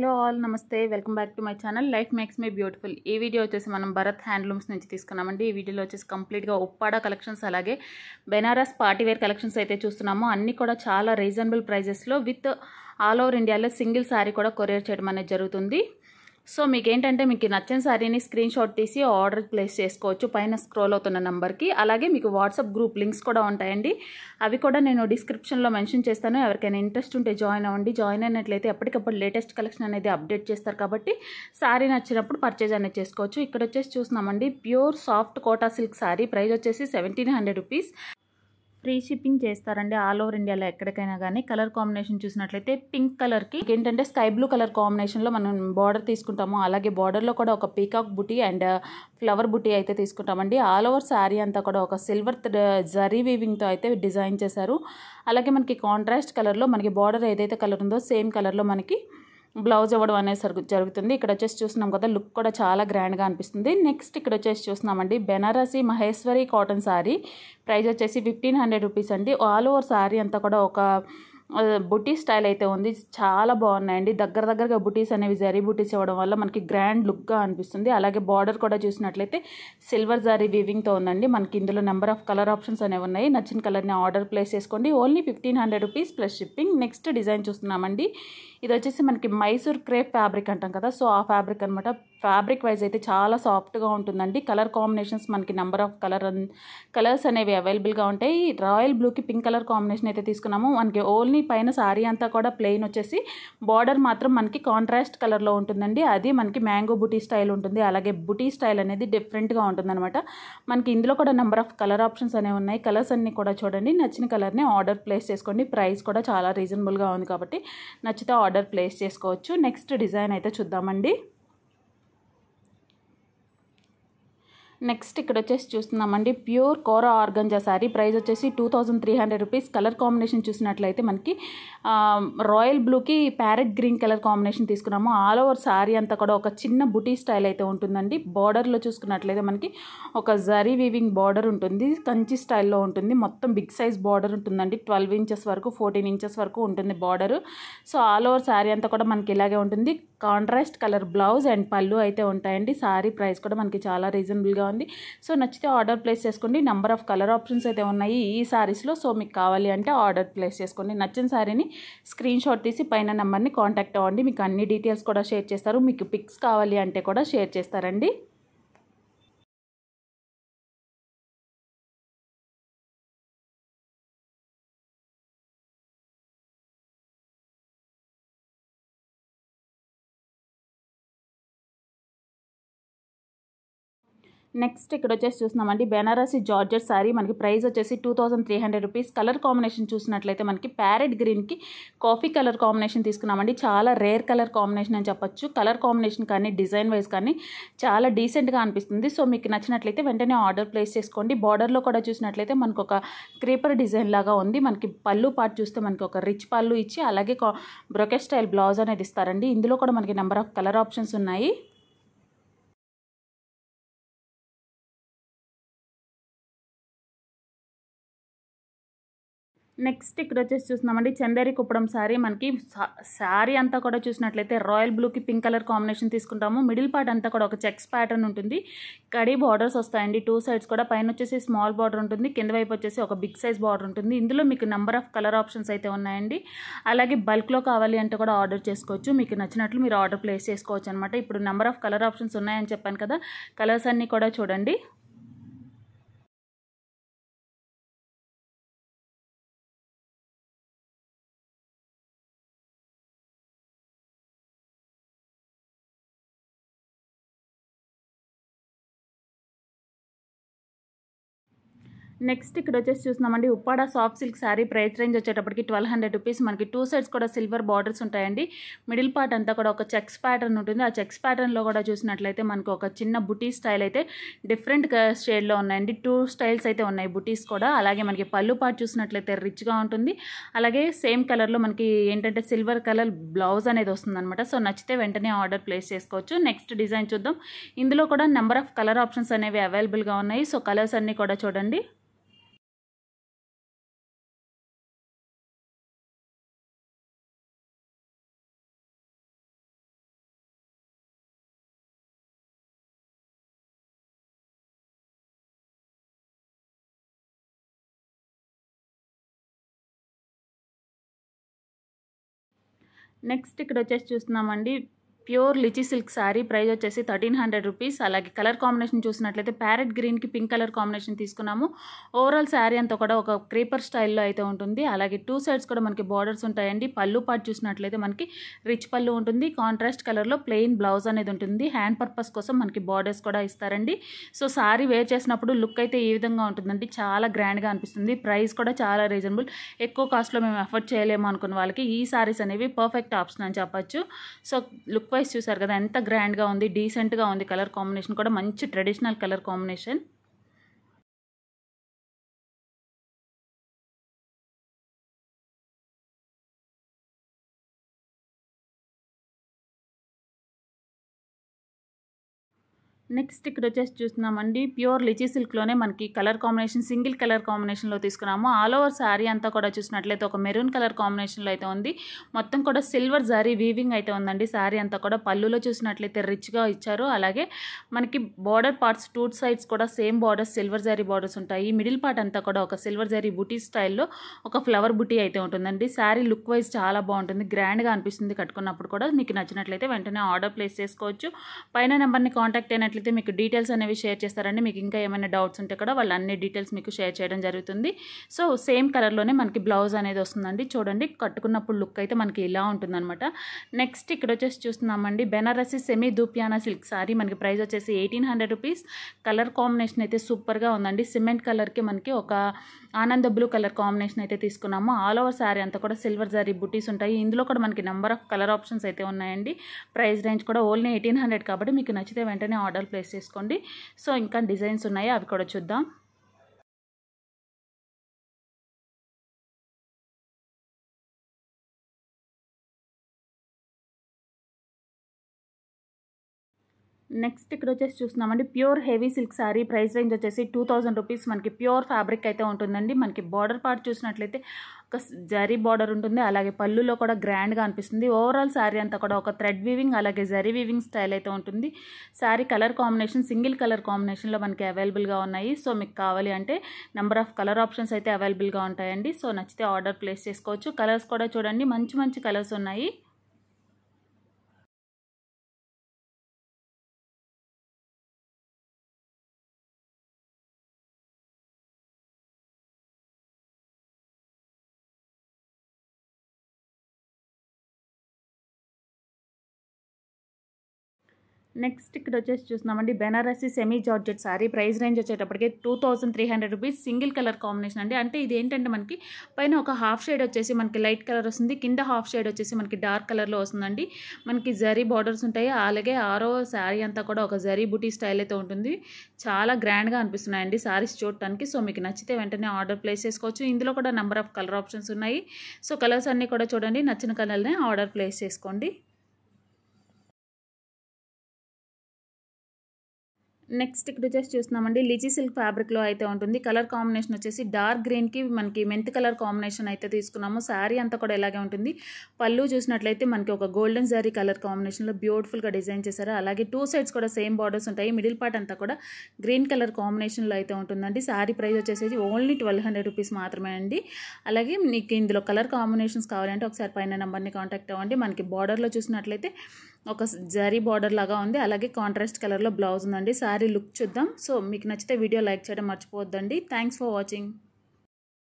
hello all నమస్తే welcome back to my channel life makes my beautiful ఈ video వచ్చేసి మనం భరత్ హ్యాండ్లూమ్స్ నుంచి తీసుకున్నామండి ఈ వీడియోలో వచ్చేసి కంప్లీట్గా ఉప్పాడా కలెక్షన్స్ అలాగే బెనారస్ పార్టీవేర్ కలెక్షన్స్ అయితే చూస్తున్నాము అన్నీ కూడా చాలా రీజనబుల్ ప్రైజెస్లో విత్ ఆల్ ఓవర్ ఇండియాలో సింగిల్ శారీ కూడా కొరియర్ చేయడం అనేది జరుగుతుంది సో మీకు ఏంటంటే మీకు నచ్చిన శారీని స్క్రీన్ షాట్ తీసి ఆర్డర్ ప్లేస్ చేసుకోవచ్చు పైన స్క్రోల్ అవుతున్న నెంబర్కి అలాగే మీకు వాట్సాప్ గ్రూప్ లింక్స్ కూడా ఉంటాయండి అవి కూడా నేను డిస్క్రిప్షన్లో మెన్షన్ చేస్తాను ఎవరికైనా ఇంట్రెస్ట్ ఉంటే జాయిన్ అవ్వండి జాయిన్ అయినట్లయితే ఎప్పటికప్పుడు లేటెస్ట్ కలెక్షన్ అనేది అప్డేట్ చేస్తారు కాబట్టి శారీ నచ్చినప్పుడు పర్చేజ్ అనేది చేసుకోవచ్చు ఇక్కడ వచ్చేసి చూస్తున్నామండి pure soft Kota silk sari price వచ్చేసి seventeen hundred rupees free shipping చేస్తారండి ఆల్ ఓవర్ ఇండియాలో ఎక్కడికైనా కానీ కలర్ కాంబినేషన్ చూసినట్లయితే పింక్ కలర్కి ఏంటంటే స్కై బ్లూ కలర్ కాంబినేషన్లో మనం బార్డర్ తీసుకుంటాము అలాగే బార్డర్లో కూడా ఒక పీకాక్ బుటీ అండ్ ఫ్లవర్ బుటీ అయితే తీసుకుంటామండి ఆల్ ఓవర్ శారీ అంతా కూడా ఒక సిల్వర్ జరీ వీవింగ్తో అయితే డిజైన్ చేశారు అలాగే మనకి కాంట్రాస్ట్ కలర్లో మనకి బార్డర్ ఏదైతే కలర్ ఉందో సేమ్ కలర్లో మనకి బ్లౌజ్ ఇవ్వడం అనేది జరుగుతుంది ఇక్కడ వచ్చేసి చూసినాం కదా లుక్ కూడా చాలా గ్రాండ్గా అనిపిస్తుంది నెక్స్ట్ ఇక్కడ వచ్చేసి చూస్తున్నామండి బెనారసి మహేశ్వరి కాటన్ శారీ ప్రైస్ వచ్చేసి ఫిఫ్టీన్ హండ్రెడ్ రూపీస్ అండి ఆల్ ఓవర్ శారీ అంతా కూడా ఒక బుటీ స్టైల్ అయితే ఉంది చాలా బాగున్నాయండి దగ్గర దగ్గరగా బుటీస్ అనేవి జరీ బుటీస్ ఇవ్వడం వల్ల మనకి గ్రాండ్ లుక్గా అనిపిస్తుంది అలాగే బార్డర్ కూడా చూసినట్లయితే సిల్వర్ జారీ వివింగ్తో ఉందండి మనకి ఇందులో నెంబర్ ఆఫ్ కలర్ ఆప్షన్స్ అనేవి ఉన్నాయి నచ్చిన కలర్ని ఆర్డర్ ప్లేస్ చేసుకోండి only fifteen hundred rupees plus shipping next design చూస్తున్నామండి ఇది వచ్చేసి మనకి మైసూర్ క్రేప్ ఫ్యాబ్రిక్ అంటాం కదా సో ఆ ఫ్యాబ్రిక్ అనమాట ఫ్యాబ్రిక్ వైజ్ అయితే చాలా సాఫ్ట్గా ఉంటుందండి కలర్ కాంబినేషన్స్ మనకి నెంబర్ ఆఫ్ కలర్ కలర్స్ అనేవి అవైలబుల్గా ఉంటాయి రాయల్ బ్లూకి పింక్ కలర్ కాంబినేషన్ అయితే తీసుకున్నాము మనకి ఓన్లీ పైన శారీ అంతా కూడా ప్లెయిన్ వచ్చేసి బార్డర్ మాత్రం మనకి కాంట్రాస్ట్ కలర్లో ఉంటుందండి అది మనకి మ్యాంగో బుటీ స్టైల్ ఉంటుంది అలాగే బుటీ స్టైల్ అనేది డిఫరెంట్గా ఉంటుందన్నమాట మనకి ఇందులో కూడా నెంబర్ ఆఫ్ కలర్ ఆప్షన్స్ అనేవి ఉన్నాయి కలర్స్ అన్నీ కూడా చూడండి నచ్చిన కలర్ని ఆర్డర్ ప్లేస్ చేసుకోండి ప్రైస్ కూడా చాలా రీజనబుల్గా ఉంది కాబట్టి నచ్చితే ఆర్డర్ ప్లేస్ చేసుకోవచ్చు నెక్స్ట్ డిజైన్ అయితే చూద్దామండి నెక్స్ట్ ఇక్కడ వచ్చేసి చూస్తున్నామండి pure Kora organza sari price వచ్చేసి two thousand three hundred rupees colour combination చూసినట్లయితే మనకి రాయల్ బ్లూకి ప్యారెట్ గ్రీన్ కలర్ కాంబినేషన్ తీసుకున్నాము ఆల్ ఓవర్ శారీ అంతా కూడా ఒక చిన్న బుటీ స్టైల్ అయితే ఉంటుందండి బార్డర్లో చూసుకున్నట్లయితే మనకి ఒక జరీ వీవింగ్ బార్డర్ ఉంటుంది కంచి స్టైల్లో ఉంటుంది మొత్తం బిగ్ సైజ్ బార్డర్ ఉంటుందండి ట్వెల్వ్ ఇంచెస్ వరకు ఫోర్టీన్ ఇంచెస్ వరకు ఉంటుంది border so all over sari అంతా కూడా మనకి ఇలాగే ఉంటుంది కాంట్రాస్ట్ కలర్ బ్లౌజ్ అండ్ పళ్ళు అయితే ఉంటాయండి సారీ ప్రైస్ కూడా మనకి చాలా రీజనబుల్గా ఉంది సో నచ్చితే ఆర్డర్ ప్లేస్ చేసుకోండి నెంబర్ ఆఫ్ కలర్ ఆప్షన్స్ అయితే ఉన్నాయి ఈ సారీస్లో సో మీకు కావాలి అంటే ఆర్డర్ ప్లేస్ చేసుకోండి నచ్చిన సారీని స్క్రీన్ షాట్ తీసి పైన నెంబర్ని కాంటాక్ట్ అవ్వండి మీకు అన్ని డీటెయిల్స్ కూడా షేర్ చేస్తారు మీకు పిక్స్ కావాలి అంటే కూడా షేర్ చేస్తారండి నెక్స్ట్ ఇక్కడ వచ్చేసి చూసినామండి బెనారసి జార్జెట్ శారీ మనకి ప్రైస్ వచ్చేసి two thousand three hundred rupees colour combination చూసినట్లయితే మనకి ప్యారెట్ గ్రీన్కి కాఫీ కలర్ కాంబినేషన్ తీసుకున్నామండి చాలా రేర్ కలర్ కాంబినేషన్ అని చెప్పొచ్చు కలర్ కాంబినేషన్ కానీ డిజైన్ వైజ్ కానీ చాలా డీసెంట్గా అనిపిస్తుంది సో మీకు నచ్చినట్లయితే వెంటనే ఆర్డర్ ప్లేస్ చేసుకోండి బార్డర్లో కూడా చూసినట్లయితే మనకు ఒక క్రీపర్ డిజైన్ లాగా ఉంది మనకి పళ్ళు పాటు చూస్తే మనకి ఒక రిచ్ పళ్ళు ఇచ్చి అలాగే బ్రొకెట్ స్టైల్ బ్లౌజ్ అనేది ఇస్తారండి ఇందులో కూడా మనకి నెంబర్ ఆఫ్ కలర్ ఆప్షన్స్ ఉన్నాయి నెక్స్ట్ ఇక్కడ వచ్చేసి చూసినామండి చందేరి కుప్పడం శారీ మనకి శారీ అంతా కూడా చూసినట్లయితే రాయల్ బ్లూకి పింక్ కలర్ కాంబినేషన్ తీసుకుంటాము మిడిల్ పార్ట్ అంతా కూడా ఒక చెక్స్ ప్యాటర్న్ ఉంటుంది కడి బార్డర్స్ వస్తాయండి టూ సైడ్స్ కూడా పైన వచ్చేసి స్మాల్ బార్డర్ ఉంటుంది కింద వైపు వచ్చేసి ఒక బిగ్ సైజ్ బార్డర్ ఉంటుంది ఇందులో మీకు నెంబర్ ఆఫ్ కలర్ ఆప్షన్స్ అయితే ఉన్నాయండి అలాగే బల్క్లో కావాలి అంటే కూడా ఆర్డర్ చేసుకోవచ్చు మీకు నచ్చినట్లు మీరు ఆర్డర్ ప్లేస్ చేసుకోవచ్చు అనమాట ఇప్పుడు నెంబర్ ఆఫ్ కలర్ ఆప్షన్స్ ఉన్నాయని చెప్పాను కదా కలర్స్ అన్నీ కూడా చూడండి నెక్స్ట్ ఇక్కడ వచ్చేసి చూసినామండి Uppada soft silk sari price range వచ్చేటప్పటికి ట్వెల్వ్ హండ్రెడ్ రూపీస్ మనకి టూ సైడ్స్ కూడా సిల్వర్ బార్డర్స్ ఉంటాయండి మిడిల్ పార్ట్ అంతా కూడా ఒక చెక్స్ ప్యాటర్న్ ఉంటుంది ఆ చెక్స్ ప్యాటర్న్లో కూడా చూసినట్లయితే మనకు ఒక చిన్న బుటీ స్టైల్ అయితే డిఫరెంట్ షేడ్లో ఉన్నాయండి టూ స్టైల్స్ అయితే ఉన్నాయి బుటీస్ కూడా అలాగే మనకి పళ్ళు పార్ట్ చూసినట్లయితే రిచ్గా ఉంటుంది అలాగే సేమ్ కలర్లో మనకి ఏంటంటే సిల్వర్ కలర్ బ్లౌజ్ అనేది వస్తుందన్నమాట సో నచ్చితే వెంటనే ఆర్డర్ ప్లేస్ చేసుకోవచ్చు నెక్స్ట్ డిజైన్ చూద్దాం ఇందులో కూడా నెంబర్ ఆఫ్ కలర్ ఆప్షన్స్ అనేవి అవైలబుల్గా ఉన్నాయి సో కలర్స్ అన్నీ కూడా చూడండి నెక్స్ట్ ఇక్కడ వచ్చేసి చూస్తున్నామండి pure lichi silk sari price వచ్చేసి థర్టీన్ హండ్రెడ్ రూపీస్ అలాగే కలర్ కాంబినేషన్ చూసినట్లయితే ప్యారెట్ గ్రీన్కి పింక్ కలర్ కాంబినేషన్ తీసుకున్నాము ఓవరాల్ శారీ అంతా కూడా ఒక క్రీపర్ స్టైల్లో అయితే ఉంటుంది అలాగే టూ సైడ్స్ కూడా మనకి బార్డర్స్ ఉంటాయండి పళ్ళు పాటు చూసినట్లయితే మనకి రిచ్ పళ్ళు ఉంటుంది కాంట్రాస్ట్ కలర్లో ప్లెయిన్ బ్లౌజ్ అనేది ఉంటుంది హ్యాండ్ పర్పస్ కోసం మనకి బార్డర్స్ కూడా ఇస్తారండి సో శారీ వేర్ చేసినప్పుడు లుక్ అయితే ఈ విధంగా ఉంటుందండి చాలా గ్రాండ్గా అనిపిస్తుంది ప్రైస్ కూడా చాలా రీజనబుల్ ఎక్కువ కాస్ట్లో మేము ఎఫర్ట్ చేయలేము అనుకున్న వాళ్ళకి ఈ శారీస్ అనేవి పర్ఫెక్ట్ ఆప్షన్ అని చెప్పచ్చు సో లుక్ వైస్ చూసారు కదా ఎంత గ్రాండ్గా ఉంది డీసెంట్గా ఉంది కలర్ కాంబినేషన్ కూడా మంచి ట్రెడిషనల్ కలర్ కాంబినేషన్ నెక్స్ట్ ఇక్కడ వచ్చేసి చూస్తున్నామండి ప్యూర్ లిచీ సిల్క్లోనే మనకి కలర్ కాంబినేషన్ సింగిల్ కలర్ కాంబినేషన్లో తీసుకున్నాము ఆల్ ఓవర్ శారీ అంతా కూడా చూసినట్లయితే ఒక మెరూన్ కలర్ కాంబినేషన్లో అయితే ఉంది మొత్తం కూడా సిల్వర్ జారీ వీవింగ్ అయితే ఉందండి శారీ అంతా కూడా పళ్ళులో చూసినట్లయితే రిచ్గా ఇచ్చారు అలాగే మనకి బార్డర్ పార్ట్స్ టూ సైడ్స్ కూడా same borders silver zari borders ఉంటాయి మిడిల్ పార్ట్ అంతా కూడా ఒక సిల్వర్ జారీ బుటీ స్టైల్లో ఒక ఫ్లవర్ బుటీ అయితే ఉంటుందండి శారీ లుక్ వైజ్ చాలా బాగుంటుంది గ్రాండ్గా అనిపిస్తుంది కట్టుకున్నప్పుడు కూడా మీకు నచ్చినట్లయితే వెంటనే ఆర్డర్ ప్లేస్ చేసుకోవచ్చు పైన నెంబర్ని కాంటాక్ట్ అయినట్లయితే చేసినట్లయితే మీకు డీటెయిల్స్ అనేవి షేర్ చేస్తారండి మీకు ఇంకా ఏమైనా డౌట్స్ ఉంటే కూడా వాళ్ళు అన్ని డీటెయిల్స్ మీకు షేర్ చేయడం జరుగుతుంది సో సేమ్ కలర్లోనే మనకి బ్లౌజ్ అనేది వస్తుందండి చూడండి కట్టుకున్నప్పుడు లుక్ అయితే మనకి ఇలా ఉంటుందన్నమాట నెక్స్ట్ ఇక్కడ వచ్చేసి చూస్తున్నామండి Banarasi semi dupion silk sari మనకి ప్రైస్ వచ్చేసి eighteen hundred rupees colour combination అయితే సూపర్గా ఉందండి సిమెంట్ కలర్కి మనకి ఒక ఆనంద బ్లూ కలర్ కాంబినేషన్ అయితే తీసుకున్నాము ఆల్ ఓవర్ శారీ అంతా కూడా సిల్వర్ జారీ బుటీస్ ఉంటాయి ఇందులో కూడా మనకి నెంబర్ ఆఫ్ కలర్ ఆప్షన్స్ అయితే ఉన్నాయండి ప్రైస్ రేంజ్ కూడా ఓన్లీ ఎయిటీన్ హండ్రెడ్ కాబట్టి మీకు నచ్చితే వెంటనే ఆర్డర్ ప్లేస్ చేసుకోండి సో ఇంకా డిజైన్స్ ఉన్నాయి అవి కూడా చూద్దాం నెక్స్ట్ ఇక్కడ వచ్చేసి చూస్తున్నామండి pure heavy silk sari price range వచ్చేసి టూ థౌజండ్ రూపీస్ మనకి ప్యూర్ ఫ్యాబ్రిక్ అయితే ఉంటుందండి మనకి బార్డర్ పార్ట్ చూసినట్లయితే ఒక జరీ బార్డర్ ఉంటుంది అలాగే పళ్ళులో కూడా గ్రాండ్గా అనిపిస్తుంది ఓవరాల్ శారీ అంతా కూడా ఒక థ్రెడ్ వీవింగ్ అలాగే జరీ వీవింగ్ స్టైల్ అయితే ఉంటుంది sari colour combination single colour కాంబినేషన్లో మనకి అవైలబుల్గా ఉన్నాయి సో మీకు కావాలి అంటే నెంబర్ ఆఫ్ కలర్ ఆప్షన్స్ అయితే అవైలబుల్గా ఉంటాయండి సో నచ్చితే ఆర్డర్ ప్లేస్ చేసుకోవచ్చు కలర్స్ కూడా చూడండి మంచి మంచి కలర్స్ ఉన్నాయి నెక్స్ట్ ఇక్కడ వచ్చేసి చూసినామండి Banarasi semi georgette sari price range వచ్చేటప్పటికే two thousand three hundred rupees single colour combination అండి అంటే ఇది ఏంటంటే మనకి పైన ఒక హాఫ్ షేడ్ వచ్చేసి మనకి లైట్ కలర్ వస్తుంది కింద హాఫ్ షేడ్ వచ్చేసి మనకి డార్క్ కలర్లో వస్తుందండి మనకి జరీ బార్డర్స్ ఉంటాయి అలాగే ఆరో శారీ అంతా కూడా ఒక జరీ బుటీ స్టైల్ అయితే ఉంటుంది చాలా గ్రాండ్గా అనిపిస్తున్నాయండి శారీస్ చూడటానికి సో మీకు నచ్చితే వెంటనే ఆర్డర్ ప్లేస్ చేసుకోవచ్చు ఇందులో కూడా నెంబర్ ఆఫ్ కలర్ ఆప్షన్స్ ఉన్నాయి సో కలర్స్ అన్నీ కూడా చూడండి నచ్చిన కలర్నే ఆర్డర్ ప్లేస్ చేసుకోండి నెక్స్ట్ ఇక్కడ వచ్చేసి చూస్తున్నామండి లిజీ సిల్క్ ఫ్యాబ్రిక్లో అయితే ఉంటుంది కలర్ కాంబినేషన్ వచ్చేసి డార్క్ గ్రీన్కి మనకి మెంత్ కలర్ కాంబినేషన్ అయితే తీసుకున్నాము శారీ అంతా కూడా ఇలాగే ఉంటుంది పళ్ళు చూసినట్లయితే మనకి ఒక గోల్డెన్ శారీ కలర్ కాంబినేషన్లో బ్యూటిఫుల్గా డిజైన్ చేశారు అలాగే టూ సైడ్స్ కూడా సేమ్ బార్డర్స్ ఉంటాయి మిడిల్ పార్ట్ అంతా కూడా గ్రీన్ కలర్ కాంబినేషన్లో అయితే ఉంటుందండి శారీ ప్రైస్ వచ్చేసి ఓన్లీ ట్వెల్వ్ హండ్రెడ్ రూపీస్ మాత్రమే అండి అలాగే మీకు ఇందులో కలర్ కాంబినేషన్స్ కావాలంటే ఒకసారి పైన నెంబర్ని కాంటాక్ట్ అవ్వండి మనకి బార్డర్లో చూసినట్లయితే ఒక జరీ బార్డర్ లాగా ఉంది అలాగే కాంట్రాస్ట్ కలర్లో బ్లౌజ్ ఉందండి సారీ లుక్ చూద్దాం సో మీకు నచ్చితే వీడియో లైక్ చేయడం మర్చిపోవద్దండి థ్యాంక్స్ ఫర్ వాచింగ్